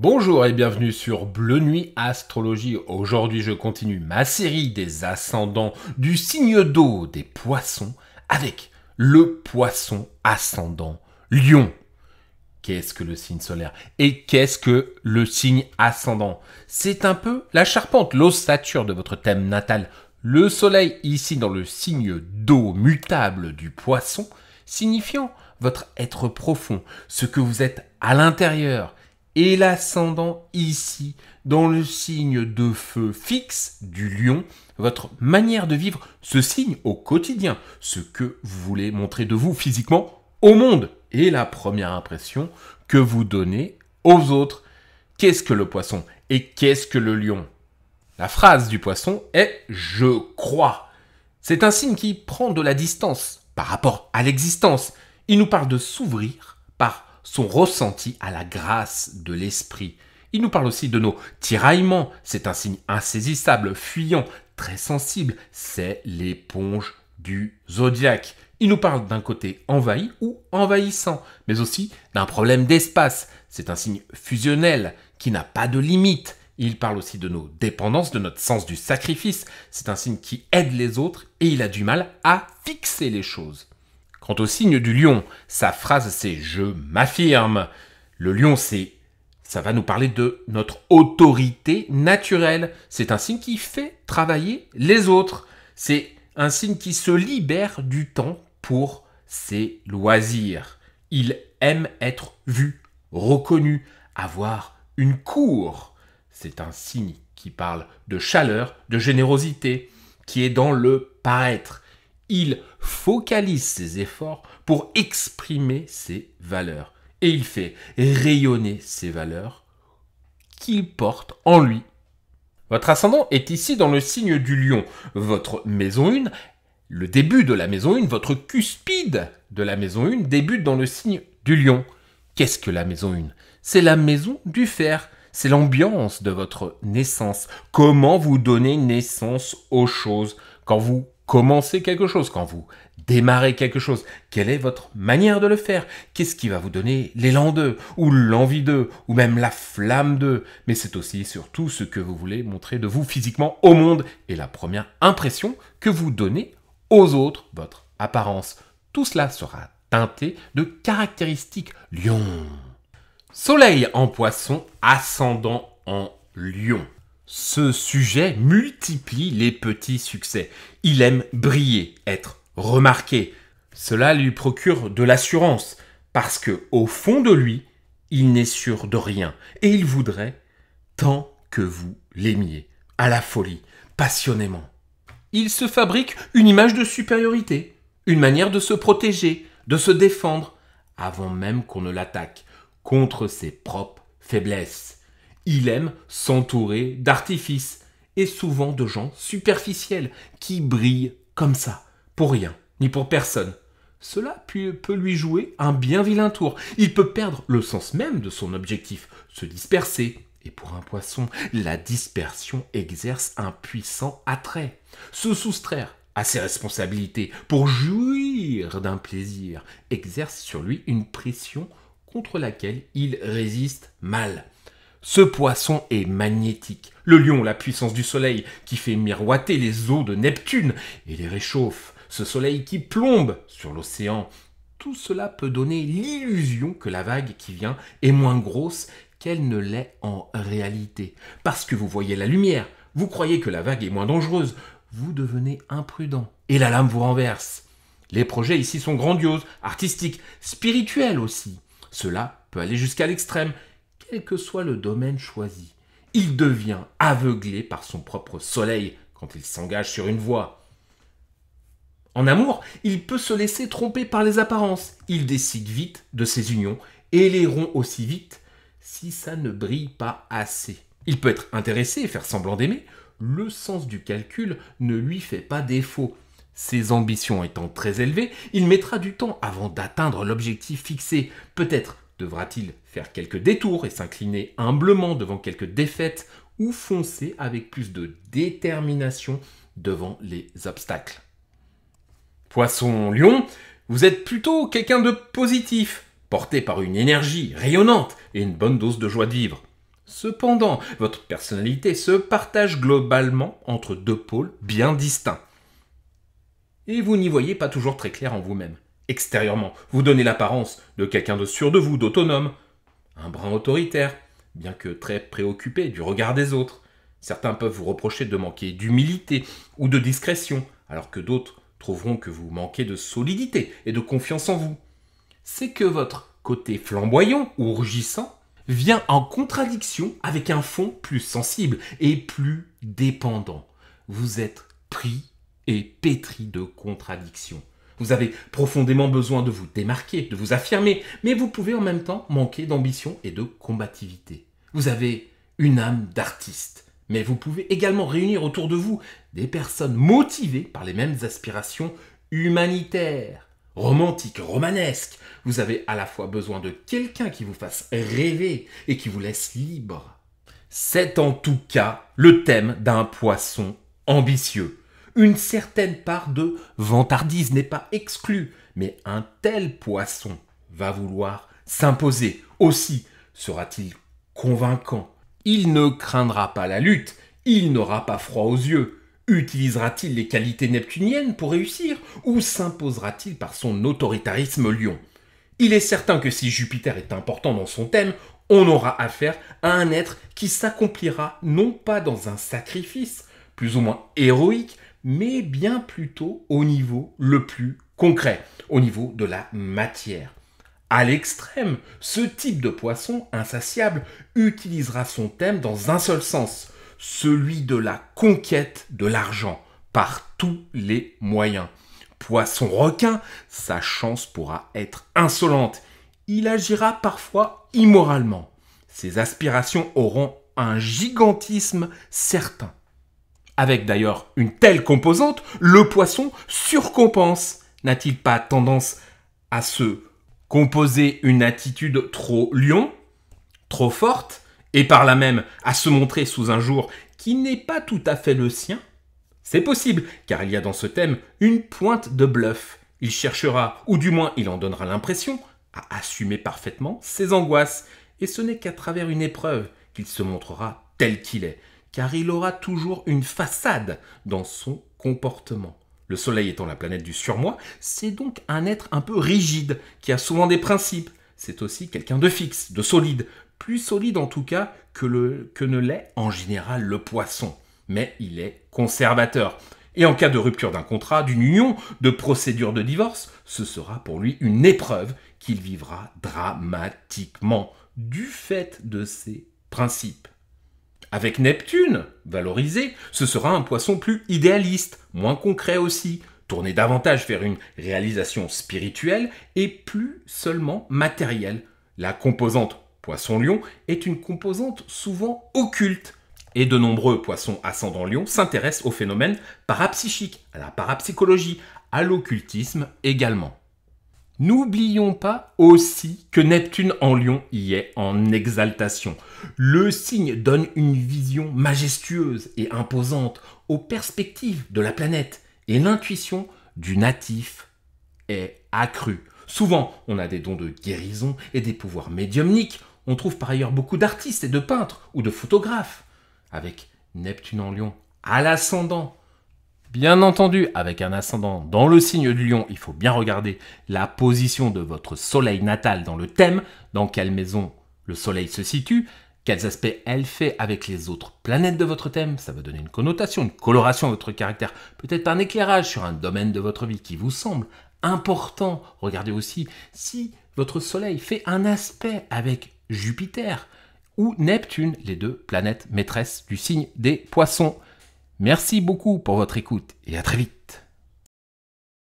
Bonjour et bienvenue sur Bleu Nuit Astrologie. Aujourd'hui, je continue ma série des ascendants du signe d'eau des poissons avec le poisson ascendant lion. Qu'est-ce que le signe solaire Et qu'est-ce que le signe ascendant C'est un peu la charpente, l'ossature de votre thème natal. Le soleil, ici dans le signe d'eau mutable du poisson, signifiant votre être profond, ce que vous êtes à l'intérieur, et l'ascendant ici, dans le signe de feu fixe du lion, votre manière de vivre ce signe au quotidien, ce que vous voulez montrer de vous physiquement au monde, et la première impression que vous donnez aux autres. Qu'est-ce que le poisson et qu'est-ce que le lion La phrase du poisson est je crois. C'est un signe qui prend de la distance par rapport à l'existence. Il nous parle de s'ouvrir par sont ressentis à la grâce de l'Esprit. Il nous parle aussi de nos tiraillements, c'est un signe insaisissable, fuyant, très sensible, c'est l'éponge du zodiaque. Il nous parle d'un côté envahi ou envahissant, mais aussi d'un problème d'espace, c'est un signe fusionnel qui n'a pas de limite. Il parle aussi de nos dépendances, de notre sens du sacrifice, c'est un signe qui aide les autres et il a du mal à fixer les choses. Quant au signe du lion, sa phrase c'est je m'affirme. Le lion c'est ça va nous parler de notre autorité naturelle. C'est un signe qui fait travailler les autres. C'est un signe qui se libère du temps pour ses loisirs. Il aime être vu, reconnu, avoir une cour. C'est un signe qui parle de chaleur, de générosité, qui est dans le paraître. Il focalise ses efforts pour exprimer ses valeurs et il fait rayonner ses valeurs qu'il porte en lui. Votre ascendant est ici dans le signe du lion. Votre maison une, le début de la maison une, votre cuspide de la maison une, débute dans le signe du lion. Qu'est-ce que la maison une C'est la maison du fer. C'est l'ambiance de votre naissance. Comment vous donnez naissance aux choses quand vous commencez quelque chose, quand vous démarrez quelque chose, quelle est votre manière de le faire Qu'est-ce qui va vous donner l'élan d'eux, ou l'envie d'eux, ou même la flamme d'eux Mais c'est aussi surtout ce que vous voulez montrer de vous physiquement au monde et la première impression que vous donnez aux autres, votre apparence. Tout cela sera teinté de caractéristiques lion. Soleil en poisson, ascendant en lion. Ce sujet multiplie les petits succès. Il aime briller, être remarqué. Cela lui procure de l'assurance, parce que, au fond de lui, il n'est sûr de rien, et il voudrait tant que vous l'aimiez, à la folie, passionnément. Il se fabrique une image de supériorité, une manière de se protéger, de se défendre, avant même qu'on ne l'attaque, contre ses propres faiblesses. Il aime s'entourer d'artifices et souvent de gens superficiels qui brillent comme ça, pour rien, ni pour personne. Cela peut lui jouer un bien vilain tour. Il peut perdre le sens même de son objectif, se disperser. Et pour un poisson, la dispersion exerce un puissant attrait. Se soustraire à ses responsabilités pour jouir d'un plaisir exerce sur lui une pression contre laquelle il résiste mal. Ce poisson est magnétique. Le lion, la puissance du soleil, qui fait miroiter les eaux de Neptune et les réchauffe. Ce soleil qui plombe sur l'océan. Tout cela peut donner l'illusion que la vague qui vient est moins grosse qu'elle ne l'est en réalité. Parce que vous voyez la lumière, vous croyez que la vague est moins dangereuse, vous devenez imprudent et la lame vous renverse. Les projets ici sont grandioses, artistiques, spirituels aussi. Cela peut aller jusqu'à l'extrême quel que soit le domaine choisi. Il devient aveuglé par son propre soleil quand il s'engage sur une voie. En amour, il peut se laisser tromper par les apparences. Il décide vite de ses unions et les rompt aussi vite si ça ne brille pas assez. Il peut être intéressé et faire semblant d'aimer. Le sens du calcul ne lui fait pas défaut. Ses ambitions étant très élevées, il mettra du temps avant d'atteindre l'objectif fixé, peut-être Devra-t-il faire quelques détours et s'incliner humblement devant quelques défaites ou foncer avec plus de détermination devant les obstacles Poisson-lion, vous êtes plutôt quelqu'un de positif, porté par une énergie rayonnante et une bonne dose de joie de vivre. Cependant, votre personnalité se partage globalement entre deux pôles bien distincts. Et vous n'y voyez pas toujours très clair en vous-même extérieurement. Vous donnez l'apparence de quelqu'un de sûr de vous, d'autonome, un brin autoritaire, bien que très préoccupé du regard des autres. Certains peuvent vous reprocher de manquer d'humilité ou de discrétion, alors que d'autres trouveront que vous manquez de solidité et de confiance en vous. C'est que votre côté flamboyant ou rugissant vient en contradiction avec un fond plus sensible et plus dépendant. Vous êtes pris et pétri de contradictions. Vous avez profondément besoin de vous démarquer, de vous affirmer, mais vous pouvez en même temps manquer d'ambition et de combativité. Vous avez une âme d'artiste, mais vous pouvez également réunir autour de vous des personnes motivées par les mêmes aspirations humanitaires, romantiques, romanesques. Vous avez à la fois besoin de quelqu'un qui vous fasse rêver et qui vous laisse libre. C'est en tout cas le thème d'un poisson ambitieux. Une certaine part de vantardise n'est pas exclue, mais un tel poisson va vouloir s'imposer. Aussi sera-t-il convaincant. Il ne craindra pas la lutte, il n'aura pas froid aux yeux. Utilisera-t-il les qualités neptuniennes pour réussir ou s'imposera-t-il par son autoritarisme lion Il est certain que si Jupiter est important dans son thème, on aura affaire à un être qui s'accomplira non pas dans un sacrifice, plus ou moins héroïque, mais bien plutôt au niveau le plus concret, au niveau de la matière. À l'extrême, ce type de poisson insatiable utilisera son thème dans un seul sens, celui de la conquête de l'argent par tous les moyens. Poisson requin, sa chance pourra être insolente. Il agira parfois immoralement. Ses aspirations auront un gigantisme certain. Avec d'ailleurs une telle composante, le poisson surcompense. N'a-t-il pas tendance à se composer une attitude trop lion, trop forte, et par là même à se montrer sous un jour qui n'est pas tout à fait le sien C'est possible, car il y a dans ce thème une pointe de bluff. Il cherchera, ou du moins il en donnera l'impression, à assumer parfaitement ses angoisses, et ce n'est qu'à travers une épreuve qu'il se montrera tel qu'il est car il aura toujours une façade dans son comportement. Le Soleil étant la planète du surmoi, c'est donc un être un peu rigide, qui a souvent des principes. C'est aussi quelqu'un de fixe, de solide, plus solide en tout cas que, le, que ne l'est en général le poisson. Mais il est conservateur. Et en cas de rupture d'un contrat, d'une union, de procédure de divorce, ce sera pour lui une épreuve qu'il vivra dramatiquement du fait de ses principes. Avec Neptune, valorisé, ce sera un poisson plus idéaliste, moins concret aussi, tourné davantage vers une réalisation spirituelle et plus seulement matérielle. La composante poisson-lion est une composante souvent occulte, et de nombreux poissons ascendants lion s'intéressent au phénomène parapsychique, à la parapsychologie, à l'occultisme également. N'oublions pas aussi que Neptune en lion y est en exaltation. Le signe donne une vision majestueuse et imposante aux perspectives de la planète et l'intuition du natif est accrue. Souvent, on a des dons de guérison et des pouvoirs médiumniques. On trouve par ailleurs beaucoup d'artistes et de peintres ou de photographes. Avec Neptune en lion à l'ascendant Bien entendu, avec un ascendant dans le signe du lion, il faut bien regarder la position de votre soleil natal dans le thème, dans quelle maison le soleil se situe, quels aspects elle fait avec les autres planètes de votre thème, ça va donner une connotation, une coloration à votre caractère, peut-être un éclairage sur un domaine de votre vie qui vous semble important. Regardez aussi si votre soleil fait un aspect avec Jupiter ou Neptune, les deux planètes maîtresses du signe des poissons. Merci beaucoup pour votre écoute et à très vite.